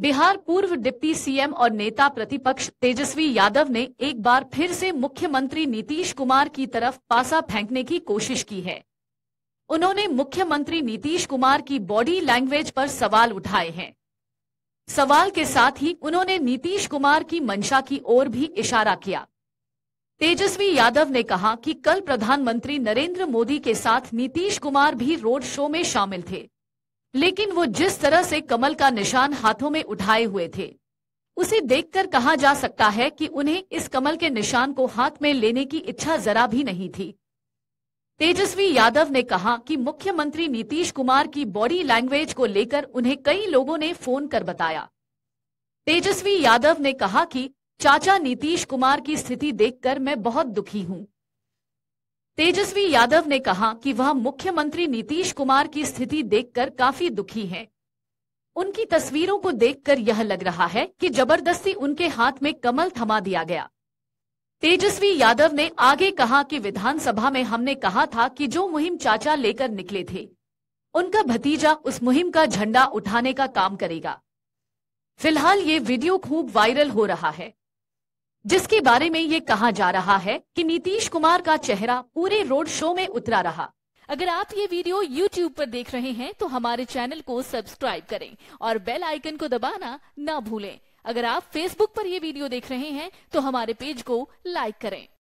बिहार पूर्व deputy CM और नेता प्रतिपक्ष तेजस्वी यादव ने एक बार फिर से मुख्यमंत्री नीतीश कुमार की तरफ पासा फेंकने की कोशिश की है उन्होंने मुख्यमंत्री नीतीश कुमार की बॉडी लैंग्वेज पर सवाल उठाए हैं सवाल के साथ ही उन्होंने नीतीश कुमार की मंशा की ओर भी इशारा किया तेजस्वी यादव ने कहा कि कल प्रधानमंत्री नरेंद्र मोदी के साथ नीतीश कुमार भी रोड शो में शामिल थे लेकिन वो जिस तरह से कमल का निशान हाथों में उठाए हुए थे उसे देखकर कहा जा सकता है कि उन्हें इस कमल के निशान को हाथ में लेने की इच्छा जरा भी नहीं थी तेजस्वी यादव ने कहा कि मुख्यमंत्री नीतीश कुमार की बॉडी लैंग्वेज को लेकर उन्हें कई लोगों ने फोन कर बताया तेजस्वी यादव ने कहा कि चाचा नीतीश कुमार की स्थिति देखकर मैं बहुत दुखी हूं तेजस्वी यादव ने कहा कि वह मुख्यमंत्री नीतीश कुमार की स्थिति देखकर काफी दुखी हैं। उनकी तस्वीरों को देखकर यह लग रहा है कि जबरदस्ती उनके हाथ में कमल थमा दिया गया तेजस्वी यादव ने आगे कहा कि विधानसभा में हमने कहा था कि जो मुहिम चाचा लेकर निकले थे उनका भतीजा उस मुहिम का झंडा उठाने का काम करेगा फिलहाल ये वीडियो खूब वायरल हो रहा है जिसके बारे में ये कहा जा रहा है कि नीतीश कुमार का चेहरा पूरे रोड शो में उतरा रहा अगर आप ये वीडियो YouTube पर देख रहे हैं तो हमारे चैनल को सब्सक्राइब करें और बेल आइकन को दबाना ना भूलें अगर आप Facebook पर ये वीडियो देख रहे हैं तो हमारे पेज को लाइक करें